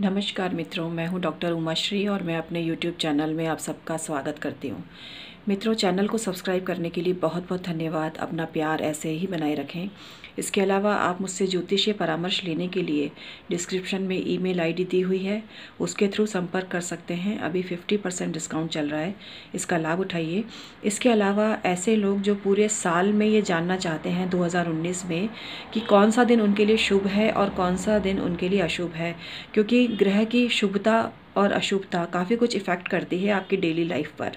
नमस्कार मित्रों मैं हूं डॉक्टर उमाश्री और मैं अपने यूट्यूब चैनल में आप सबका स्वागत करती हूं मित्रों चैनल को सब्सक्राइब करने के लिए बहुत बहुत धन्यवाद अपना प्यार ऐसे ही बनाए रखें इसके अलावा आप मुझसे ज्योतिषीय परामर्श लेने के लिए डिस्क्रिप्शन में ईमेल आईडी दी हुई है उसके थ्रू संपर्क कर सकते हैं अभी 50 परसेंट डिस्काउंट चल रहा है इसका लाभ उठाइए इसके अलावा ऐसे लोग जो पूरे साल में ये जानना चाहते हैं 2019 में कि कौन सा दिन उनके लिए शुभ है और कौन सा दिन उनके लिए अशुभ है क्योंकि ग्रह की शुभता और अशुभता काफ़ी कुछ इफ़ेक्ट करती है आपकी डेली लाइफ पर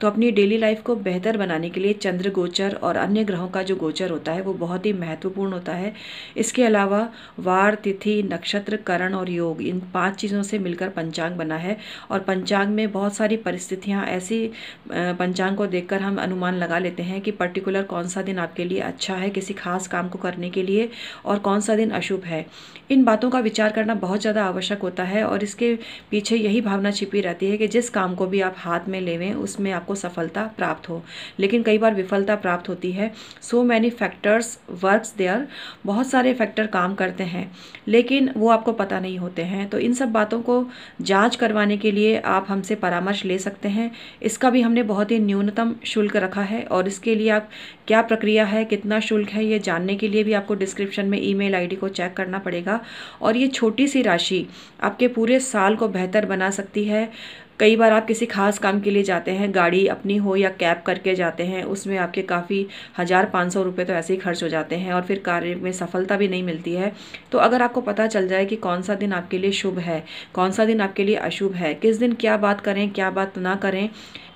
तो अपनी डेली लाइफ को बेहतर बनाने के लिए चंद्र गोचर और अन्य ग्रहों का जो गोचर होता है वो बहुत ही महत्वपूर्ण होता है इसके अलावा वार तिथि नक्षत्र करण और योग इन पांच चीज़ों से मिलकर पंचांग बना है और पंचांग में बहुत सारी परिस्थितियाँ ऐसी पंचांग को देख हम अनुमान लगा लेते हैं कि पर्टिकुलर कौन सा दिन आपके लिए अच्छा है किसी खास काम को करने के लिए और कौन सा दिन अशुभ है इन बातों का विचार करना बहुत ज़्यादा आवश्यक होता है और इसके पीछे यही भावना छिपी रहती है कि जिस काम को भी आप हाथ में लेवें उसमें आपको आपको सफलता प्राप्त हो लेकिन कई बार विफलता प्राप्त होती है so many factors works there बहुत सारे फैक्टर काम करते हैं लेकिन वो आपको पता नहीं होते हैं तो इन सब बातों को जाँच करवाने के लिए आप हमसे परामर्श ले सकते हैं इसका भी हमने बहुत ही न्यूनतम शुल्क रखा है और इसके लिए आप क्या प्रक्रिया है कितना शुल्क है ये जानने के लिए भी आपको डिस्क्रिप्शन में ई मेल को चेक करना पड़ेगा और ये छोटी सी राशि आपके पूरे साल को बेहतर बना सकती है कई बार आप किसी खास काम के लिए जाते हैं गाड़ी अपनी हो या कैब करके जाते हैं उसमें आपके काफ़ी हज़ार पाँच सौ रुपये तो ऐसे ही खर्च हो जाते हैं और फिर कार्य में सफलता भी नहीं मिलती है तो अगर आपको पता चल जाए कि कौन सा दिन आपके लिए शुभ है कौन सा दिन आपके लिए अशुभ है किस दिन क्या बात करें क्या बात ना करें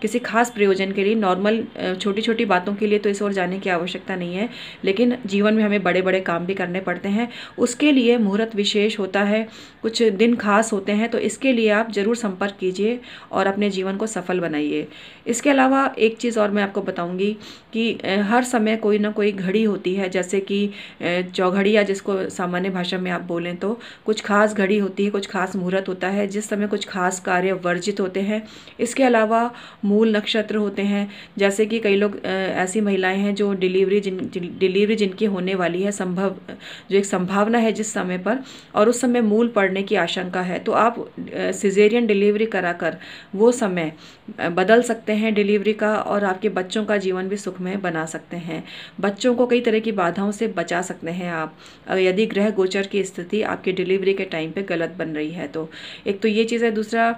किसी खास प्रयोजन के लिए नॉर्मल छोटी छोटी बातों के लिए तो इस ओर जाने की आवश्यकता नहीं है लेकिन जीवन में हमें बड़े बड़े काम भी करने पड़ते हैं उसके लिए मुहूर्त विशेष होता है कुछ दिन खास होते हैं तो इसके लिए आप ज़रूर संपर्क कीजिए और अपने जीवन को सफल बनाइए इसके अलावा एक चीज़ और मैं आपको बताऊंगी कि हर समय कोई ना कोई घड़ी होती है जैसे कि चौघड़ी या जिसको सामान्य भाषा में आप बोलें तो कुछ खास घड़ी होती है कुछ खास मुहूर्त होता है जिस समय कुछ खास कार्य वर्जित होते हैं इसके अलावा मूल नक्षत्र होते हैं जैसे कि कई लोग ऐसी महिलाएं हैं जो डिलीवरी जिन डिलीवरी जिनकी होने वाली है संभव जो एक संभावना है जिस समय पर और उस समय मूल पड़ने की आशंका है तो आप सिजेरियन डिलीवरी करा कर वो समय बदल सकते हैं डिलीवरी का और आपके बच्चों का जीवन भी सुखमय बना सकते हैं बच्चों को कई तरह की बाधाओं से बचा सकते हैं आप यदि ग्रह गोचर की स्थिति आपके डिलीवरी के टाइम पर गलत बन रही है तो एक तो ये चीज़ है दूसरा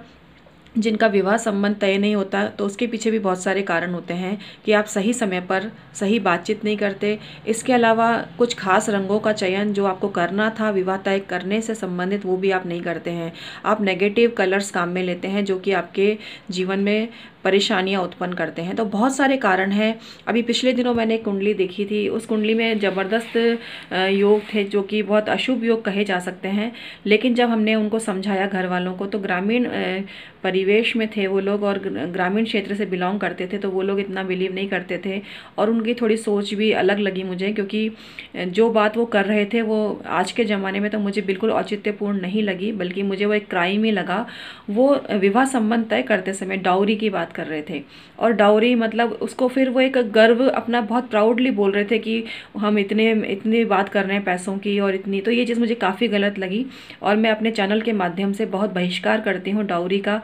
जिनका विवाह संबंध तय नहीं होता तो उसके पीछे भी बहुत सारे कारण होते हैं कि आप सही समय पर सही बातचीत नहीं करते इसके अलावा कुछ खास रंगों का चयन जो आपको करना था विवाह तय करने से संबंधित वो भी आप नहीं करते हैं आप नेगेटिव कलर्स काम में लेते हैं जो कि आपके जीवन में परेशानियाँ उत्पन्न करते हैं तो बहुत सारे कारण हैं अभी पिछले दिनों मैंने कुंडली देखी थी उस कुंडली में ज़बरदस्त योग थे जो कि बहुत अशुभ योग कहे जा सकते हैं लेकिन जब हमने उनको समझाया घर वालों को तो ग्रामीण परिवेश में थे वो लोग और ग्रामीण क्षेत्र से बिलोंग करते थे तो वो लोग इतना बिलीव नहीं करते थे और उनकी थोड़ी सोच भी अलग लगी मुझे क्योंकि जो बात वो कर रहे थे वो आज के ज़माने में तो मुझे बिल्कुल औचित्यपूर्ण नहीं लगी बल्कि मुझे वो एक क्राइम ही लगा वो विवाह संबंध तय करते समय डाउरी की बात कर रहे थे और डाउरी मतलब उसको फिर वो एक गर्व अपना बहुत प्राउडली बोल रहे थे कि हम इतने इतनी बात कर रहे हैं पैसों की और इतनी तो ये चीज़ मुझे काफ़ी गलत लगी और मैं अपने चैनल के माध्यम से बहुत बहिष्कार करती हूँ डाउरी का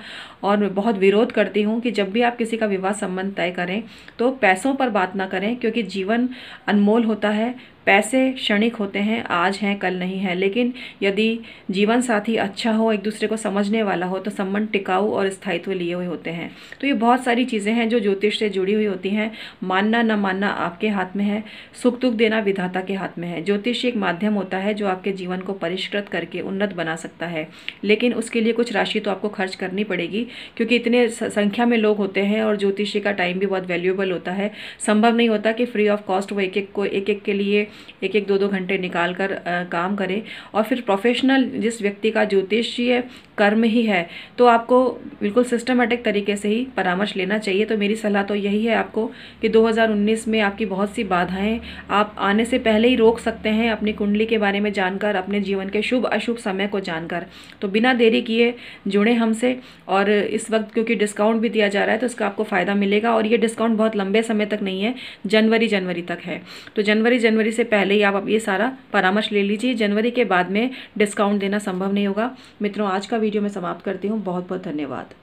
और बहुत विरोध करती हूँ कि जब भी आप किसी का विवाह संबंध तय करें तो पैसों पर बात ना करें क्योंकि जीवन अनमोल होता है पैसे क्षणिक होते हैं आज हैं कल नहीं है लेकिन यदि जीवन साथी अच्छा हो एक दूसरे को समझने वाला हो तो संबंध टिकाऊ और स्थायित्व लिए हुए होते हैं तो ये बहुत सारी चीज़ें हैं जो ज्योतिष से जुड़ी हुई होती हैं मानना न मानना आपके हाथ में है सुख दुख देना विधाता के हाथ में है ज्योतिष एक माध्यम होता है जो आपके जीवन को परिष्कृत करके उन्नत बना सकता है लेकिन उसके लिए कुछ राशि तो आपको खर्च करनी पड़ेगी क्योंकि इतने संख्या में लोग होते हैं और ज्योतिषी का टाइम भी बहुत वैल्यूएबल होता है संभव नहीं होता कि फ्री ऑफ कॉस्ट वो एक एक को एक एक के लिए एक एक दो दो घंटे निकाल कर आ, काम करें और फिर प्रोफेशनल जिस व्यक्ति का ज्योतिषीय कर्म ही है तो आपको बिल्कुल सिस्टमेटिक तरीके से ही परामर्श लेना चाहिए तो मेरी सलाह तो यही है आपको कि 2019 में आपकी बहुत सी बाधाएं आप आने से पहले ही रोक सकते हैं अपनी कुंडली के बारे में जानकर अपने जीवन के शुभ अशुभ समय को जानकर तो बिना देरी किए जुड़े हमसे और इस वक्त क्योंकि डिस्काउंट भी दिया जा रहा है तो इसका आपको फ़ायदा मिलेगा और ये डिस्काउंट बहुत लंबे समय तक नहीं है जनवरी जनवरी तक है तो जनवरी जनवरी से से पहले ही आप ये सारा परामर्श ले लीजिए जनवरी के बाद में डिस्काउंट देना संभव नहीं होगा मित्रों आज का वीडियो मैं समाप्त करती हूँ बहुत बहुत धन्यवाद